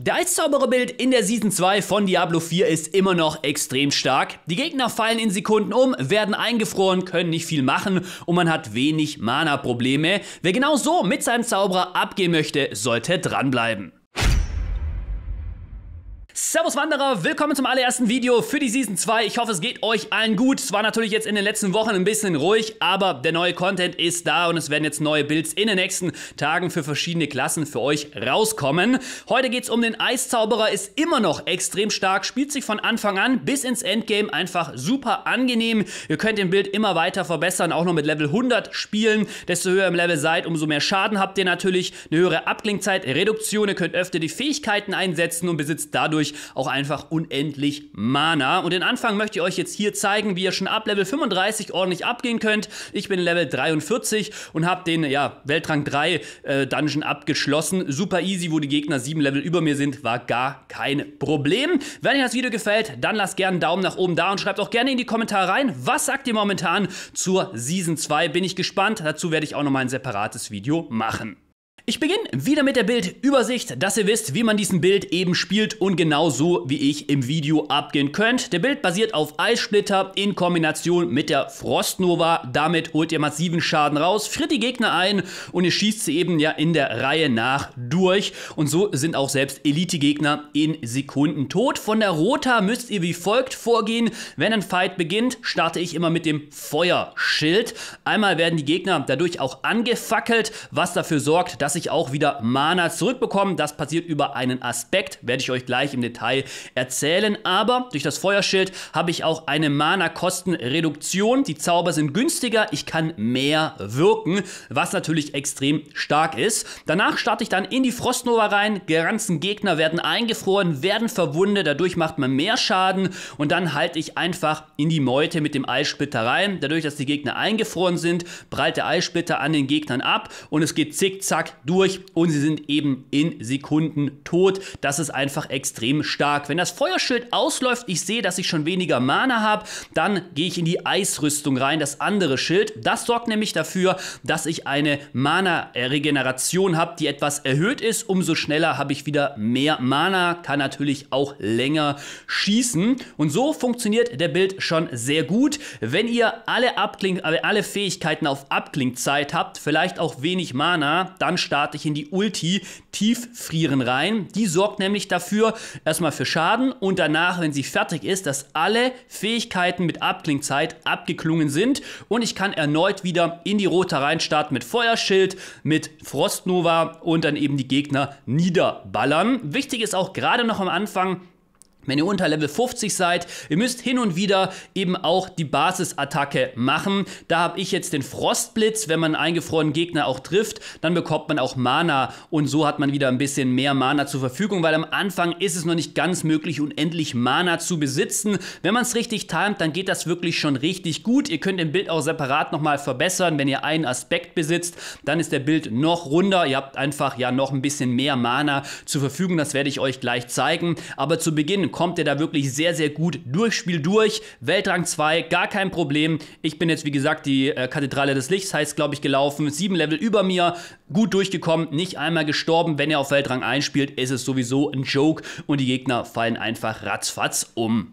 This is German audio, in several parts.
Das Zaubererbild in der Season 2 von Diablo 4 ist immer noch extrem stark. Die Gegner fallen in Sekunden um, werden eingefroren, können nicht viel machen und man hat wenig Mana-Probleme. Wer genau so mit seinem Zauberer abgehen möchte, sollte dranbleiben. Servus Wanderer, willkommen zum allerersten Video für die Season 2. Ich hoffe, es geht euch allen gut. Es war natürlich jetzt in den letzten Wochen ein bisschen ruhig, aber der neue Content ist da und es werden jetzt neue Builds in den nächsten Tagen für verschiedene Klassen für euch rauskommen. Heute geht es um den Eiszauberer, ist immer noch extrem stark, spielt sich von Anfang an bis ins Endgame einfach super angenehm. Ihr könnt den Bild immer weiter verbessern, auch noch mit Level 100 spielen. Desto höher im Level seid, umso mehr Schaden habt ihr natürlich, eine höhere Abklingzeit, Reduktion, ihr könnt öfter die Fähigkeiten einsetzen und besitzt dadurch natürlich auch einfach unendlich Mana. Und den Anfang möchte ich euch jetzt hier zeigen, wie ihr schon ab Level 35 ordentlich abgehen könnt. Ich bin Level 43 und habe den ja, Weltrang 3 äh, Dungeon abgeschlossen. Super easy, wo die Gegner 7 Level über mir sind, war gar kein Problem. Wenn euch das Video gefällt, dann lasst gerne einen Daumen nach oben da und schreibt auch gerne in die Kommentare rein, was sagt ihr momentan zur Season 2? Bin ich gespannt. Dazu werde ich auch nochmal ein separates Video machen. Ich beginne wieder mit der Bildübersicht, dass ihr wisst, wie man diesen Bild eben spielt und genau so wie ich im Video abgehen könnt. Der Bild basiert auf Eissplitter in Kombination mit der Frostnova. Damit holt ihr massiven Schaden raus, friert die Gegner ein und ihr schießt sie eben ja in der Reihe nach durch. Und so sind auch selbst Elite-Gegner in Sekunden tot. Von der Rota müsst ihr wie folgt vorgehen. Wenn ein Fight beginnt, starte ich immer mit dem Feuerschild. Einmal werden die Gegner dadurch auch angefackelt, was dafür sorgt, dass ich auch wieder Mana zurückbekommen. Das passiert über einen Aspekt, werde ich euch gleich im Detail erzählen. Aber durch das Feuerschild habe ich auch eine Mana-Kostenreduktion. Die Zauber sind günstiger, ich kann mehr wirken, was natürlich extrem stark ist. Danach starte ich dann in die Frostnova rein. Geranzen Gegner werden eingefroren, werden verwundet, dadurch macht man mehr Schaden. Und dann halte ich einfach in die Meute mit dem Eissplitter rein. Dadurch, dass die Gegner eingefroren sind, prallt der Eissplitter an den Gegnern ab und es geht zickzack durch und sie sind eben in Sekunden tot. Das ist einfach extrem stark. Wenn das Feuerschild ausläuft, ich sehe, dass ich schon weniger Mana habe, dann gehe ich in die Eisrüstung rein, das andere Schild. Das sorgt nämlich dafür, dass ich eine Mana-Regeneration habe, die etwas erhöht ist. Umso schneller habe ich wieder mehr Mana, kann natürlich auch länger schießen. Und so funktioniert der Bild schon sehr gut. Wenn ihr alle, Abklink alle Fähigkeiten auf Abklingzeit habt, vielleicht auch wenig Mana, dann starte ich in die Ulti Tieffrieren rein. Die sorgt nämlich dafür, erstmal für Schaden und danach, wenn sie fertig ist, dass alle Fähigkeiten mit Abklingzeit abgeklungen sind und ich kann erneut wieder in die Rote rein starten mit Feuerschild, mit Frostnova und dann eben die Gegner niederballern. Wichtig ist auch gerade noch am Anfang, wenn ihr unter Level 50 seid, ihr müsst hin und wieder eben auch die Basisattacke machen. Da habe ich jetzt den Frostblitz. Wenn man einen eingefrorenen Gegner auch trifft, dann bekommt man auch Mana und so hat man wieder ein bisschen mehr Mana zur Verfügung, weil am Anfang ist es noch nicht ganz möglich, unendlich Mana zu besitzen. Wenn man es richtig timet, dann geht das wirklich schon richtig gut. Ihr könnt den Bild auch separat nochmal verbessern. Wenn ihr einen Aspekt besitzt, dann ist der Bild noch runder. Ihr habt einfach ja noch ein bisschen mehr Mana zur Verfügung. Das werde ich euch gleich zeigen. Aber zu Beginn kommt kommt er da wirklich sehr, sehr gut durchs Spiel durch. Weltrang 2, gar kein Problem. Ich bin jetzt, wie gesagt, die äh, Kathedrale des Lichts, heißt, glaube ich, gelaufen. Sieben Level über mir, gut durchgekommen, nicht einmal gestorben. Wenn er auf Weltrang 1 spielt, ist es sowieso ein Joke und die Gegner fallen einfach ratzfatz um.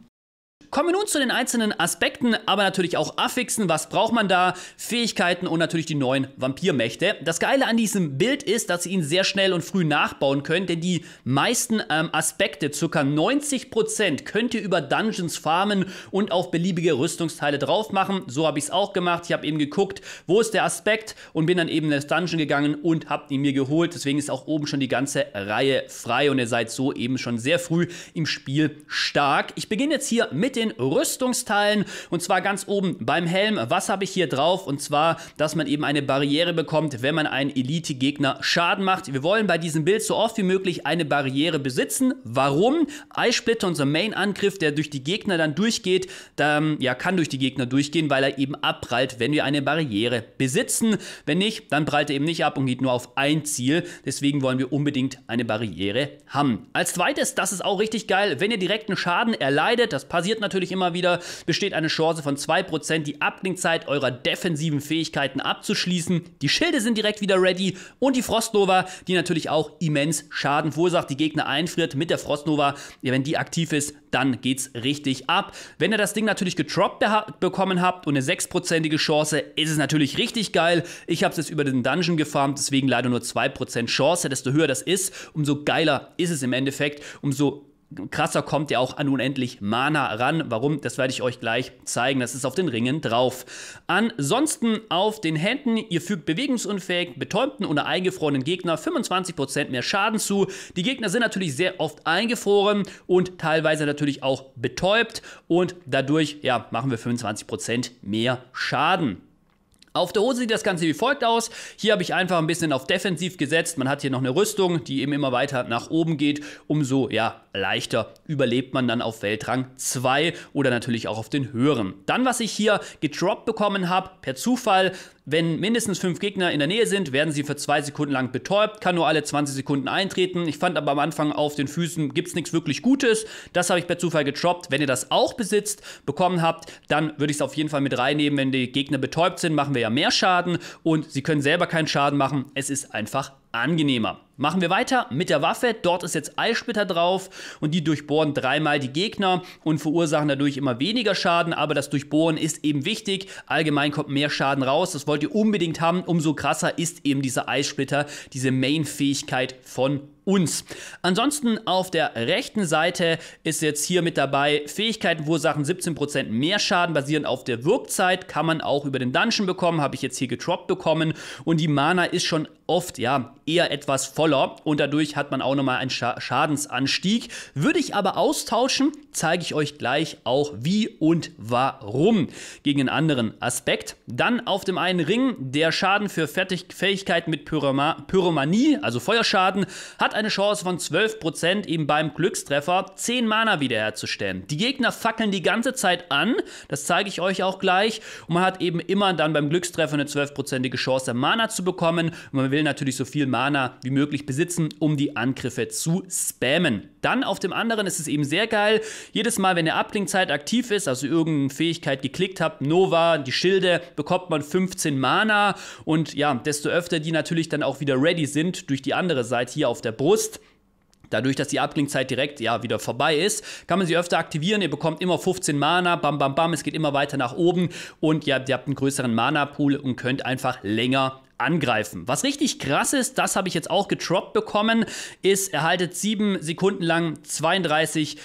Kommen wir nun zu den einzelnen Aspekten, aber natürlich auch Affixen. Was braucht man da? Fähigkeiten und natürlich die neuen Vampirmächte. Das Geile an diesem Bild ist, dass ihr ihn sehr schnell und früh nachbauen könnt, denn die meisten ähm, Aspekte, ca. 90%, könnt ihr über Dungeons farmen und auf beliebige Rüstungsteile drauf machen. So habe ich es auch gemacht. Ich habe eben geguckt, wo ist der Aspekt und bin dann eben in das Dungeon gegangen und habe ihn mir geholt. Deswegen ist auch oben schon die ganze Reihe frei und ihr seid so eben schon sehr früh im Spiel stark. Ich beginne jetzt hier mit den Rüstungsteilen. Und zwar ganz oben beim Helm. Was habe ich hier drauf? Und zwar, dass man eben eine Barriere bekommt, wenn man einen Elite-Gegner Schaden macht. Wir wollen bei diesem Bild so oft wie möglich eine Barriere besitzen. Warum? Eisplitter, unser Main-Angriff, der durch die Gegner dann durchgeht, da, ähm, ja, kann durch die Gegner durchgehen, weil er eben abprallt, wenn wir eine Barriere besitzen. Wenn nicht, dann prallt er eben nicht ab und geht nur auf ein Ziel. Deswegen wollen wir unbedingt eine Barriere haben. Als zweites, das ist auch richtig geil, wenn ihr direkten Schaden erleidet, das passiert natürlich immer wieder, besteht eine Chance von 2%, die Abklingzeit eurer defensiven Fähigkeiten abzuschließen. Die Schilde sind direkt wieder ready und die Frostnova, die natürlich auch immens Schaden verursacht, die Gegner einfriert mit der Frostnova. Wenn die aktiv ist, dann geht's richtig ab. Wenn ihr das Ding natürlich getroppt bekommen habt und eine 6%ige Chance, ist es natürlich richtig geil. Ich habe es jetzt über den Dungeon gefarmt, deswegen leider nur 2% Chance. Desto höher das ist, umso geiler ist es im Endeffekt, umso krasser kommt ihr auch an unendlich Mana ran. Warum? Das werde ich euch gleich zeigen. Das ist auf den Ringen drauf. Ansonsten auf den Händen, ihr fügt bewegungsunfähig, betäubten oder eingefrorenen Gegner 25% mehr Schaden zu. Die Gegner sind natürlich sehr oft eingefroren und teilweise natürlich auch betäubt und dadurch ja, machen wir 25% mehr Schaden. Auf der Hose sieht das Ganze wie folgt aus. Hier habe ich einfach ein bisschen auf defensiv gesetzt. Man hat hier noch eine Rüstung, die eben immer weiter nach oben geht. Umso ja, leichter überlebt man dann auf Weltrang 2 oder natürlich auch auf den höheren. Dann, was ich hier gedroppt bekommen habe, per Zufall, wenn mindestens fünf Gegner in der Nähe sind, werden sie für zwei Sekunden lang betäubt, kann nur alle 20 Sekunden eintreten. Ich fand aber am Anfang auf den Füßen gibt es nichts wirklich Gutes. Das habe ich per Zufall getroppt. Wenn ihr das auch besitzt, bekommen habt, dann würde ich es auf jeden Fall mit reinnehmen. Wenn die Gegner betäubt sind, machen wir ja mehr Schaden und sie können selber keinen Schaden machen. Es ist einfach angenehmer. Machen wir weiter mit der Waffe. Dort ist jetzt Eisplitter drauf und die durchbohren dreimal die Gegner und verursachen dadurch immer weniger Schaden. Aber das Durchbohren ist eben wichtig. Allgemein kommt mehr Schaden raus. Das wollt ihr unbedingt haben. Umso krasser ist eben dieser Eissplitter, diese Main-Fähigkeit von uns. Ansonsten auf der rechten Seite ist jetzt hier mit dabei, Fähigkeiten wo verursachen 17% mehr Schaden, basierend auf der Wirkzeit, kann man auch über den Dungeon bekommen, habe ich jetzt hier getroppt bekommen und die Mana ist schon oft ja eher etwas voller und dadurch hat man auch nochmal einen Scha Schadensanstieg. Würde ich aber austauschen, zeige ich euch gleich auch wie und warum gegen einen anderen Aspekt. Dann auf dem einen Ring der Schaden für Fertig Fähigkeiten mit Pyroma Pyromanie, also Feuerschaden, hat eine Chance von 12%, ihm beim Glückstreffer 10 Mana wiederherzustellen. Die Gegner fackeln die ganze Zeit an, das zeige ich euch auch gleich. Und man hat eben immer dann beim Glückstreffer eine 12%ige Chance, Mana zu bekommen. Und man will natürlich so viel Mana wie möglich besitzen, um die Angriffe zu spammen. Dann auf dem anderen ist es eben sehr geil, jedes Mal, wenn der Abklingzeit aktiv ist, also irgendeine Fähigkeit geklickt habt, Nova, die Schilde, bekommt man 15 Mana und ja, desto öfter die natürlich dann auch wieder ready sind durch die andere Seite hier auf der Brust, Dadurch, dass die Abklingzeit direkt ja wieder vorbei ist, kann man sie öfter aktivieren. Ihr bekommt immer 15 Mana, bam, bam, bam. Es geht immer weiter nach oben und ja, ihr habt einen größeren Mana-Pool und könnt einfach länger angreifen. Was richtig krass ist, das habe ich jetzt auch getroppt bekommen, ist, erhaltet sieben Sekunden lang 32%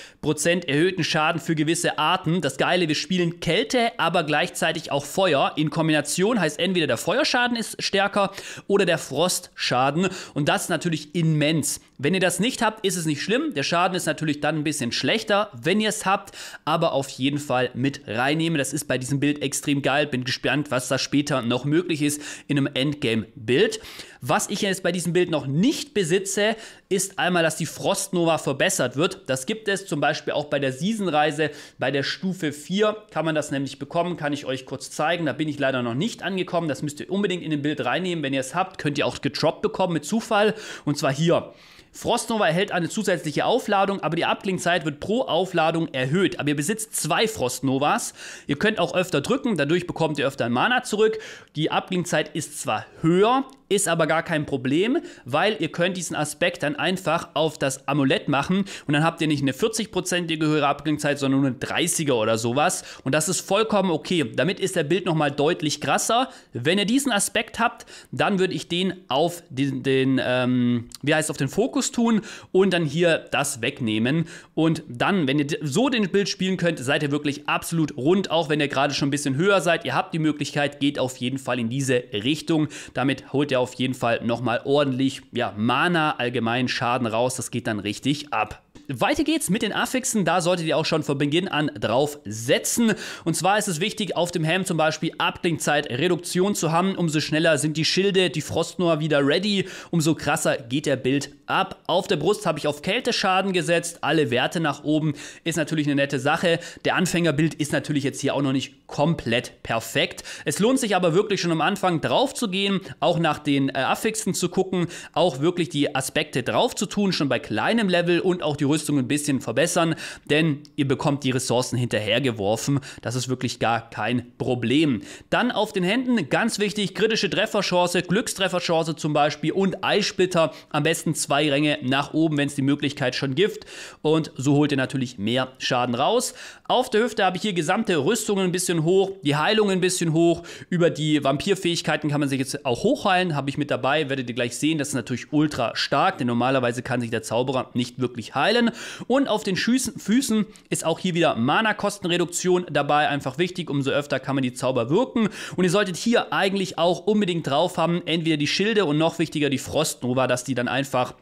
erhöhten Schaden für gewisse Arten. Das Geile, wir spielen Kälte, aber gleichzeitig auch Feuer. In Kombination heißt entweder der Feuerschaden ist stärker oder der Frostschaden. Und das ist natürlich immens. Wenn ihr das nicht habt, ist es nicht schlimm. Der Schaden ist natürlich dann ein bisschen schlechter, wenn ihr es habt, aber auf jeden Fall mit reinnehmen. Das ist bei diesem Bild extrem geil. Bin gespannt, was da später noch möglich ist in einem End Endgame-Bild. Was ich jetzt bei diesem Bild noch nicht besitze, ist einmal, dass die Frostnova verbessert wird. Das gibt es zum Beispiel auch bei der Seasonreise, Bei der Stufe 4 kann man das nämlich bekommen, kann ich euch kurz zeigen. Da bin ich leider noch nicht angekommen. Das müsst ihr unbedingt in den Bild reinnehmen. Wenn ihr es habt, könnt ihr auch getroppt bekommen mit Zufall. Und zwar hier. Frostnova erhält eine zusätzliche Aufladung, aber die Abklingzeit wird pro Aufladung erhöht. Aber ihr besitzt zwei Frostnovas. Ihr könnt auch öfter drücken, dadurch bekommt ihr öfter Mana zurück. Die Abklingzeit ist zwar höher, ist aber gar kein Problem, weil ihr könnt diesen Aspekt dann einfach auf das Amulett machen und dann habt ihr nicht eine 40%ige höhere Abklingzeit, sondern nur eine 30er oder sowas. Und das ist vollkommen okay. Damit ist der Bild nochmal deutlich krasser. Wenn ihr diesen Aspekt habt, dann würde ich den auf den, den ähm, wie heißt auf den Fokus tun und dann hier das wegnehmen. Und dann, wenn ihr so den Bild spielen könnt, seid ihr wirklich absolut rund, auch wenn ihr gerade schon ein bisschen höher seid. Ihr habt die Möglichkeit, geht auf jeden Fall in diese Richtung. Damit holt ihr auf jeden Fall nochmal ordentlich, ja, Mana, allgemein Schaden raus. Das geht dann richtig ab. Weiter geht's mit den Affixen, da solltet ihr auch schon von Beginn an drauf setzen. Und zwar ist es wichtig, auf dem Helm zum Beispiel Abklingzeit Reduktion zu haben. Umso schneller sind die Schilde, die Frostnoir wieder ready, umso krasser geht der Bild ab. Auf der Brust habe ich auf Kälteschaden gesetzt, alle Werte nach oben, ist natürlich eine nette Sache. Der Anfängerbild ist natürlich jetzt hier auch noch nicht komplett perfekt. Es lohnt sich aber wirklich schon am Anfang drauf zu gehen, auch nach den äh, Affixen zu gucken, auch wirklich die Aspekte drauf zu tun, schon bei kleinem Level und auch die Rüstung ein bisschen verbessern, denn ihr bekommt die Ressourcen hinterhergeworfen. Das ist wirklich gar kein Problem. Dann auf den Händen, ganz wichtig, kritische Trefferchance, Glückstrefferchance zum Beispiel und Eisplitter, am besten zwei zwei Ränge nach oben, wenn es die Möglichkeit schon gibt. Und so holt ihr natürlich mehr Schaden raus. Auf der Hüfte habe ich hier gesamte Rüstungen ein bisschen hoch, die Heilung ein bisschen hoch. Über die Vampirfähigkeiten kann man sich jetzt auch hochheilen, habe ich mit dabei. Werdet ihr gleich sehen, das ist natürlich ultra stark, denn normalerweise kann sich der Zauberer nicht wirklich heilen. Und auf den Schüßen, Füßen ist auch hier wieder Mana-Kostenreduktion dabei, einfach wichtig. Umso öfter kann man die Zauber wirken. Und ihr solltet hier eigentlich auch unbedingt drauf haben, entweder die Schilde und noch wichtiger die Frostnova, dass die dann einfach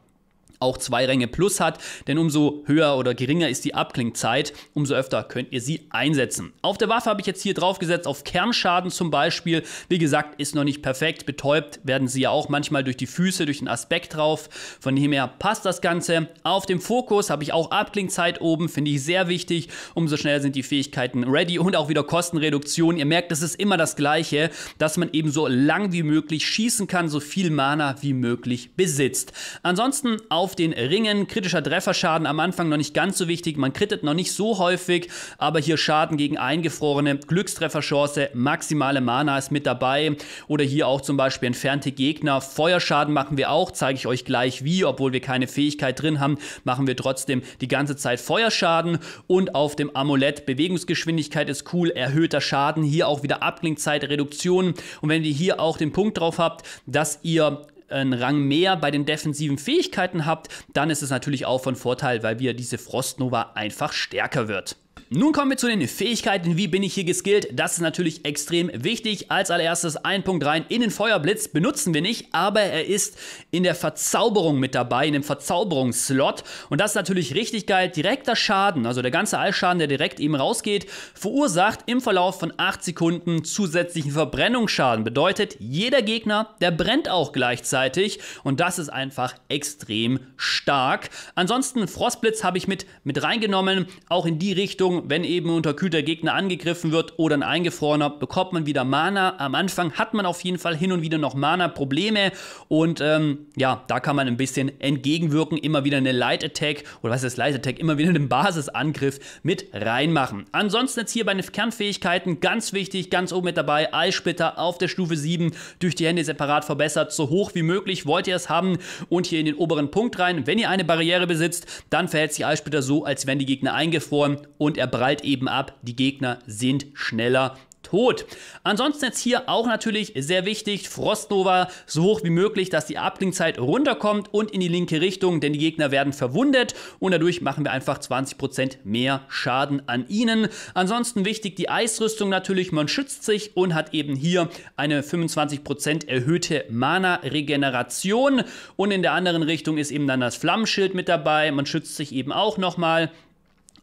auch zwei Ränge plus hat, denn umso höher oder geringer ist die Abklingzeit, umso öfter könnt ihr sie einsetzen. Auf der Waffe habe ich jetzt hier drauf gesetzt, auf Kernschaden zum Beispiel. Wie gesagt, ist noch nicht perfekt, betäubt werden sie ja auch manchmal durch die Füße, durch den Aspekt drauf. Von dem her passt das Ganze. Auf dem Fokus habe ich auch Abklingzeit oben, finde ich sehr wichtig. Umso schneller sind die Fähigkeiten ready und auch wieder Kostenreduktion. Ihr merkt, es ist immer das Gleiche, dass man eben so lang wie möglich schießen kann, so viel Mana wie möglich besitzt. Ansonsten auf auf den Ringen. Kritischer Trefferschaden am Anfang noch nicht ganz so wichtig. Man krittet noch nicht so häufig, aber hier Schaden gegen eingefrorene. Glückstrefferchance, maximale Mana ist mit dabei. Oder hier auch zum Beispiel entfernte Gegner. Feuerschaden machen wir auch, zeige ich euch gleich wie. Obwohl wir keine Fähigkeit drin haben, machen wir trotzdem die ganze Zeit Feuerschaden. Und auf dem Amulett Bewegungsgeschwindigkeit ist cool, erhöhter Schaden. Hier auch wieder Abklingzeitreduktion. Und wenn ihr hier auch den Punkt drauf habt, dass ihr einen Rang mehr bei den defensiven Fähigkeiten habt, dann ist es natürlich auch von Vorteil, weil wir diese Frostnova einfach stärker wird. Nun kommen wir zu den Fähigkeiten. Wie bin ich hier geskillt? Das ist natürlich extrem wichtig. Als allererstes ein Punkt rein in den Feuerblitz. Benutzen wir nicht, aber er ist in der Verzauberung mit dabei, in dem Verzauberungsslot. Und das ist natürlich richtig geil. Direkter Schaden, also der ganze Allschaden, der direkt eben rausgeht, verursacht im Verlauf von 8 Sekunden zusätzlichen Verbrennungsschaden. Bedeutet, jeder Gegner, der brennt auch gleichzeitig. Und das ist einfach extrem stark. Ansonsten Frostblitz habe ich mit, mit reingenommen, auch in die Richtung Verteidigung, wenn eben unterkühlter Gegner angegriffen wird oder ein eingefrorener, bekommt man wieder Mana. Am Anfang hat man auf jeden Fall hin und wieder noch Mana-Probleme und ähm, ja, da kann man ein bisschen entgegenwirken, immer wieder eine Light Attack oder was ist Light Attack, immer wieder einen Basisangriff mit reinmachen. Ansonsten jetzt hier bei den Kernfähigkeiten ganz wichtig, ganz oben mit dabei, Eilsplitter auf der Stufe 7 durch die Hände separat verbessert, so hoch wie möglich wollt ihr es haben und hier in den oberen Punkt rein. Wenn ihr eine Barriere besitzt, dann verhält sich Eilsplitter so, als wären die Gegner eingefroren und er prallt eben ab, die Gegner sind schneller tot. Ansonsten jetzt hier auch natürlich sehr wichtig, Frostnova so hoch wie möglich, dass die Abklingzeit runterkommt und in die linke Richtung, denn die Gegner werden verwundet und dadurch machen wir einfach 20% mehr Schaden an ihnen. Ansonsten wichtig die Eisrüstung natürlich, man schützt sich und hat eben hier eine 25% erhöhte Mana-Regeneration und in der anderen Richtung ist eben dann das Flammenschild mit dabei, man schützt sich eben auch nochmal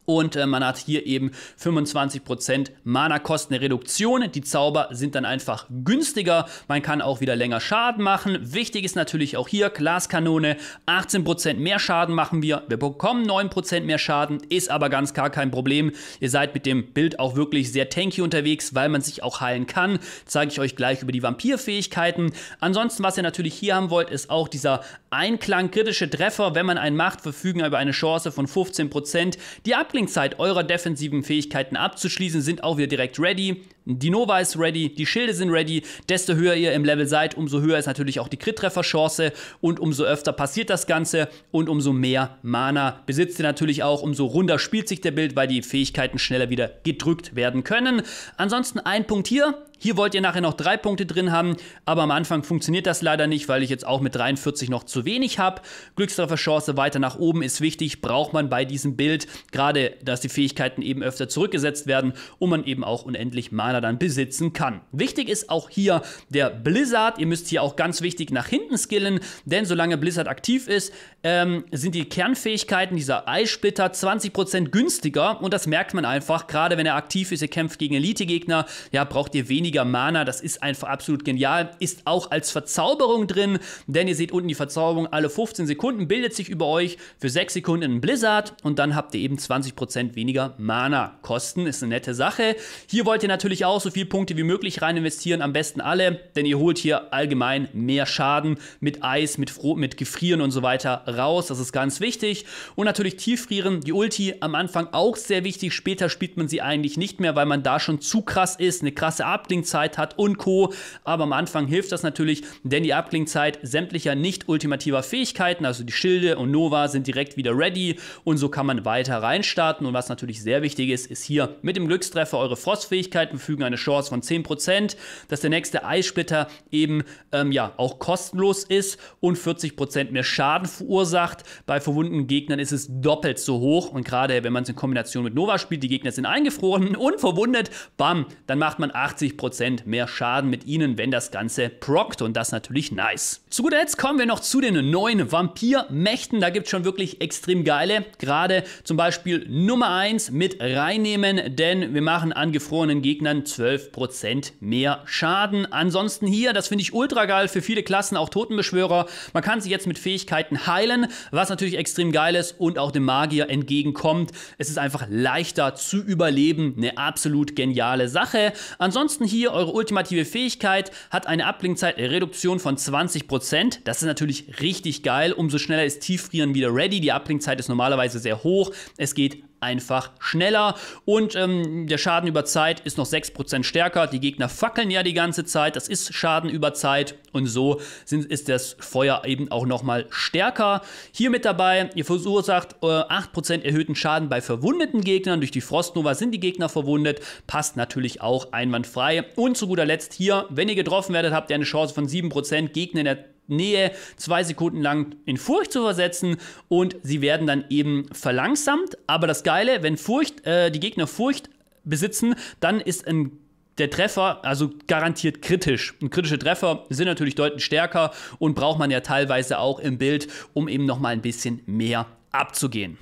und äh, man hat hier eben 25% mana kostenreduktion Die Zauber sind dann einfach günstiger. Man kann auch wieder länger Schaden machen. Wichtig ist natürlich auch hier Glaskanone. 18% mehr Schaden machen wir. Wir bekommen 9% mehr Schaden. Ist aber ganz gar kein Problem. Ihr seid mit dem Bild auch wirklich sehr tanky unterwegs, weil man sich auch heilen kann. Zeige ich euch gleich über die Vampirfähigkeiten. Ansonsten, was ihr natürlich hier haben wollt, ist auch dieser Einklang kritische Treffer, wenn man einen macht, verfügen über eine Chance von 15%. Die Abklingzeit eurer defensiven Fähigkeiten abzuschließen sind auch wir direkt ready. Die Nova ist ready, die Schilde sind ready. Desto höher ihr im Level seid, umso höher ist natürlich auch die Crit-Treffer-Chance und umso öfter passiert das Ganze und umso mehr Mana besitzt ihr natürlich auch, umso runder spielt sich der Bild, weil die Fähigkeiten schneller wieder gedrückt werden können. Ansonsten ein Punkt hier, hier wollt ihr nachher noch drei Punkte drin haben, aber am Anfang funktioniert das leider nicht, weil ich jetzt auch mit 43 noch zu wenig habe. Glückstrefferchance weiter nach oben ist wichtig, braucht man bei diesem Bild, gerade dass die Fähigkeiten eben öfter zurückgesetzt werden und man eben auch unendlich Mana Amerikaner dann besitzen kann. Wichtig ist auch hier der Blizzard. Ihr müsst hier auch ganz wichtig nach hinten skillen, denn solange Blizzard aktiv ist, ähm, sind die Kernfähigkeiten dieser Eisplitter 20% günstiger und das merkt man einfach. Gerade wenn er aktiv ist, ihr kämpft gegen Elite-Gegner, ja, braucht ihr weniger Mana. Das ist einfach absolut genial. Ist auch als Verzauberung drin, denn ihr seht unten die Verzauberung alle 15 Sekunden bildet sich über euch für 6 Sekunden ein Blizzard und dann habt ihr eben 20% weniger Mana-Kosten. Ist eine nette Sache. Hier wollt ihr natürlich auch so viele Punkte wie möglich rein investieren, am besten alle, denn ihr holt hier allgemein mehr Schaden mit Eis, mit, Fro mit Gefrieren und so weiter raus. Das ist ganz wichtig. Und natürlich Tieffrieren, die Ulti am Anfang auch sehr wichtig. Später spielt man sie eigentlich nicht mehr, weil man da schon zu krass ist, eine krasse Abklingzeit hat und Co. Aber am Anfang hilft das natürlich, denn die Abklingzeit sämtlicher nicht ultimativer Fähigkeiten, also die Schilde und Nova, sind direkt wieder ready und so kann man weiter reinstarten. Und was natürlich sehr wichtig ist, ist hier mit dem Glückstreffer eure Frostfähigkeiten für hinzufügen, eine Chance von 10%, dass der nächste Eisplitter eben ähm, ja auch kostenlos ist und 40% mehr Schaden verursacht. Bei verwundeten Gegnern ist es doppelt so hoch und gerade wenn man es in Kombination mit Nova spielt, die Gegner sind eingefroren und verwundet, bam, dann macht man 80% mehr Schaden mit ihnen, wenn das Ganze prockt und das natürlich nice. Zu guter Letzt kommen wir noch zu den neuen Vampir-Mächten. Da gibt es schon wirklich extrem geile, gerade zum Beispiel Nummer 1 mit reinnehmen, denn wir machen an gefrorenen Gegnern 12% mehr Schaden. Ansonsten hier, das finde ich ultra geil für viele Klassen, auch Totenbeschwörer. Man kann sich jetzt mit Fähigkeiten heilen, was natürlich extrem geil ist und auch dem Magier entgegenkommt. Es ist einfach leichter zu überleben. Eine absolut geniale Sache. Ansonsten hier, eure ultimative Fähigkeit hat eine Abblinkzeit-Reduktion von 20%. Das ist natürlich richtig geil. Umso schneller ist Tieffrieren wieder ready. Die Abblinkzeit ist normalerweise sehr hoch. Es geht einfach schneller und ähm, der Schaden über Zeit ist noch 6% stärker. Die Gegner fackeln ja die ganze Zeit, das ist Schaden über Zeit und so sind, ist das Feuer eben auch nochmal stärker. Hier mit dabei, ihr verursacht äh, 8% erhöhten Schaden bei verwundeten Gegnern. Durch die Frostnova sind die Gegner verwundet, passt natürlich auch einwandfrei. Und zu guter Letzt hier, wenn ihr getroffen werdet, habt ihr eine Chance von 7%, Gegner in der Nähe zwei Sekunden lang in Furcht zu versetzen und sie werden dann eben verlangsamt. Aber das Geile, wenn Furcht, äh, die Gegner Furcht besitzen, dann ist ein der Treffer, also garantiert kritisch. Und kritische Treffer sind natürlich deutlich stärker und braucht man ja teilweise auch im Bild, um eben nochmal ein bisschen mehr abzugehen.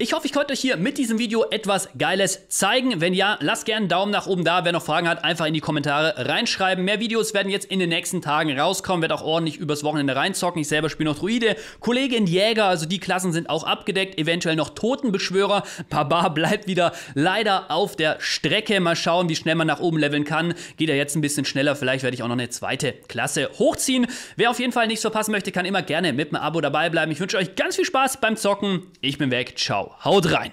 Ich hoffe, ich konnte euch hier mit diesem Video etwas Geiles zeigen. Wenn ja, lasst gerne einen Daumen nach oben da. Wer noch Fragen hat, einfach in die Kommentare reinschreiben. Mehr Videos werden jetzt in den nächsten Tagen rauskommen. Wird auch ordentlich übers Wochenende reinzocken. Ich selber spiele noch Druide. Kollegin Jäger, also die Klassen sind auch abgedeckt. Eventuell noch Totenbeschwörer. Baba bleibt wieder leider auf der Strecke. Mal schauen, wie schnell man nach oben leveln kann. Geht ja jetzt ein bisschen schneller. Vielleicht werde ich auch noch eine zweite Klasse hochziehen. Wer auf jeden Fall nichts verpassen möchte, kann immer gerne mit einem Abo dabei bleiben. Ich wünsche euch ganz viel Spaß beim Zocken. Ich bin weg. Ciao. Haut rein!